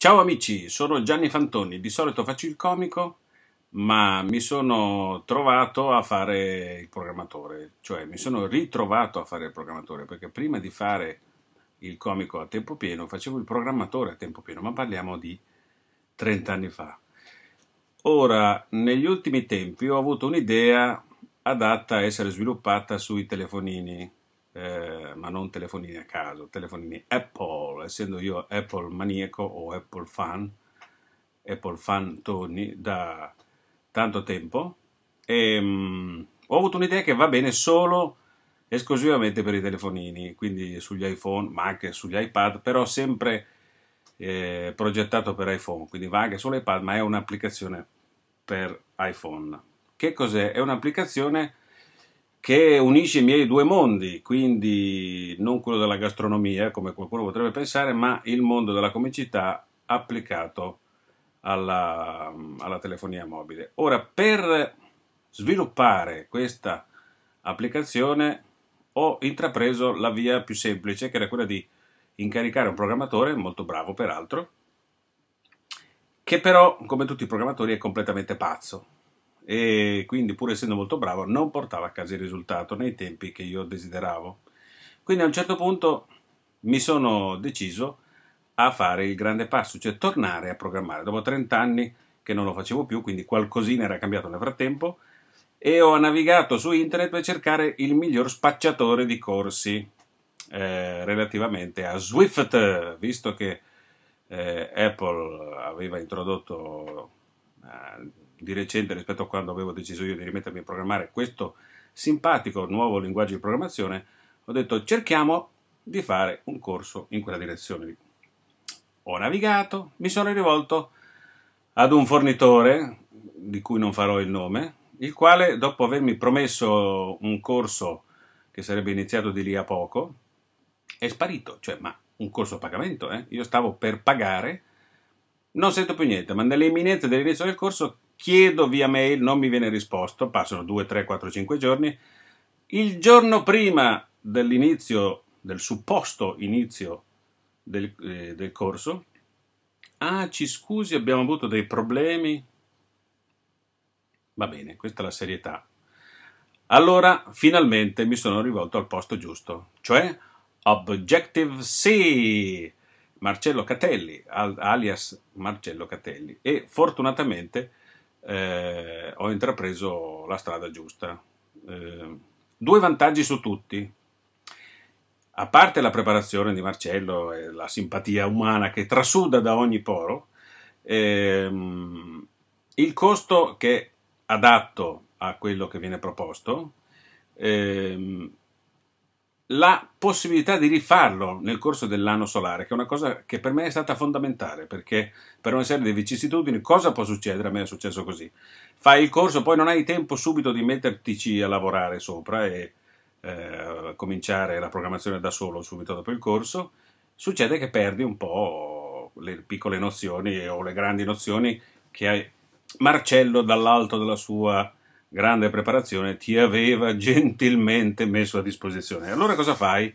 Ciao amici, sono Gianni Fantoni, di solito faccio il comico, ma mi sono trovato a fare il programmatore, cioè mi sono ritrovato a fare il programmatore, perché prima di fare il comico a tempo pieno facevo il programmatore a tempo pieno, ma parliamo di 30 anni fa. Ora, negli ultimi tempi ho avuto un'idea adatta a essere sviluppata sui telefonini, eh, ma non telefonini a caso, telefonini Apple, essendo io Apple maniaco o Apple fan, Apple fan Tony da tanto tempo, e, ehm, mh, ho avuto un'idea che va bene solo esclusivamente per i telefonini, quindi sugli iPhone, ma anche sugli iPad, però sempre eh, progettato per iPhone, quindi va anche solo iPad, ma è un'applicazione per iPhone. Che cos'è? È un'applicazione che unisce i miei due mondi, quindi non quello della gastronomia, come qualcuno potrebbe pensare, ma il mondo della comicità applicato alla, alla telefonia mobile. Ora, per sviluppare questa applicazione ho intrapreso la via più semplice, che era quella di incaricare un programmatore, molto bravo peraltro, che però, come tutti i programmatori, è completamente pazzo e quindi pur essendo molto bravo non portava a casa il risultato nei tempi che io desideravo. Quindi a un certo punto mi sono deciso a fare il grande passo, cioè tornare a programmare. Dopo 30 anni che non lo facevo più, quindi qualcosina era cambiato nel frattempo, e ho navigato su internet per cercare il miglior spacciatore di corsi eh, relativamente a Swift, visto che eh, Apple aveva introdotto... Eh, di recente rispetto a quando avevo deciso io di rimettermi a programmare questo simpatico nuovo linguaggio di programmazione, ho detto cerchiamo di fare un corso in quella direzione Ho navigato, mi sono rivolto ad un fornitore, di cui non farò il nome, il quale dopo avermi promesso un corso che sarebbe iniziato di lì a poco, è sparito, cioè ma un corso a pagamento, eh? io stavo per pagare, non sento più niente, ma nell'imminenza dell'inizio del corso chiedo via mail, non mi viene risposto, passano 2, 3, 4, 5 giorni. Il giorno prima dell'inizio, del supposto inizio del, eh, del corso, ah, ci scusi, abbiamo avuto dei problemi. Va bene, questa è la serietà. Allora, finalmente mi sono rivolto al posto giusto, cioè Objective C, Marcello Catelli, alias Marcello Catelli, e fortunatamente eh, ho intrapreso la strada giusta. Eh, due vantaggi su tutti. A parte la preparazione di Marcello e la simpatia umana che trasuda da ogni poro, ehm, il costo che adatto a quello che viene proposto ehm, la possibilità di rifarlo nel corso dell'anno solare, che è una cosa che per me è stata fondamentale, perché per una serie di vicissitudini cosa può succedere? A me è successo così. Fai il corso, poi non hai tempo subito di metterti a lavorare sopra e eh, cominciare la programmazione da solo subito dopo il corso, succede che perdi un po' le piccole nozioni o le grandi nozioni che hai Marcello dall'alto della sua grande preparazione ti aveva gentilmente messo a disposizione. Allora cosa fai?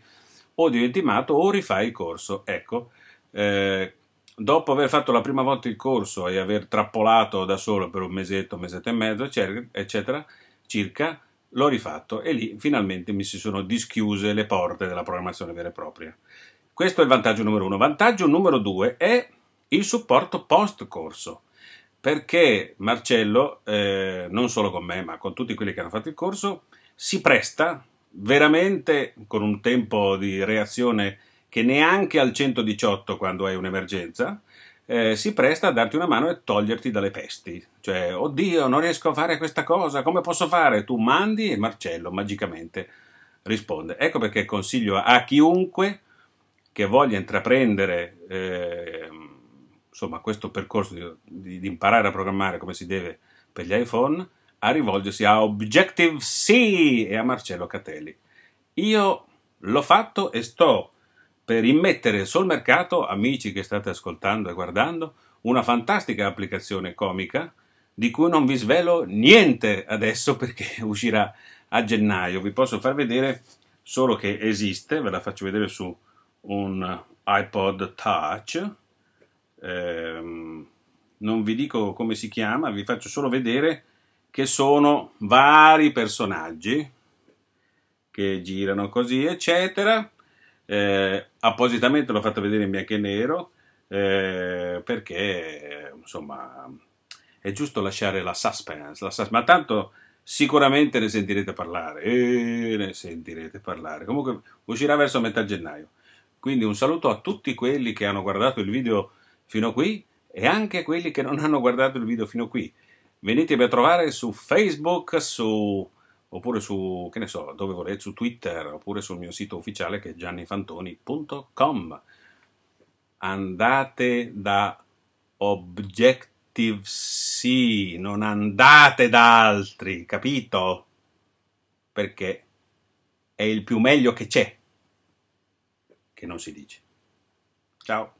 O diventi matto o rifai il corso. Ecco, eh, dopo aver fatto la prima volta il corso e aver trappolato da solo per un mesetto, un mesetto e mezzo, eccetera, circa, l'ho rifatto e lì finalmente mi si sono dischiuse le porte della programmazione vera e propria. Questo è il vantaggio numero uno. Vantaggio numero due è il supporto post corso perché Marcello, eh, non solo con me, ma con tutti quelli che hanno fatto il corso, si presta veramente con un tempo di reazione che neanche al 118 quando hai un'emergenza, eh, si presta a darti una mano e toglierti dalle pesti. Cioè, oddio, non riesco a fare questa cosa, come posso fare? Tu mandi e Marcello magicamente risponde. Ecco perché consiglio a chiunque che voglia intraprendere... Eh, insomma, questo percorso di, di, di, imparare a programmare come si deve per gli iPhone, a rivolgersi a Objective-C e a Marcello Catelli. Io l'ho fatto e sto per immettere sul mercato, amici che state ascoltando e guardando, una fantastica applicazione comica di cui non vi svelo niente adesso perché uscirà a gennaio. Vi posso far vedere solo che esiste, ve la faccio vedere su un iPod Touch ehm, non vi dico come si chiama, vi faccio solo vedere che sono vari personaggi che girano così, eccetera. Eh, appositamente l'ho fatto vedere in bianco e nero eh, perché insomma è giusto lasciare la suspense, la suspense, ma tanto sicuramente ne sentirete parlare e ne sentirete parlare comunque uscirà verso metà gennaio quindi un saluto a tutti quelli che hanno guardato il video fino a qui e anche quelli che non hanno guardato il video fino a qui. Venitevi a trovare su Facebook, su oppure su, che ne so, dove volete, su Twitter, oppure sul mio sito ufficiale che è giannifantoni.com. Andate da Objective C, non andate da altri, capito? Perché è il più meglio che c'è, che non si dice. Ciao.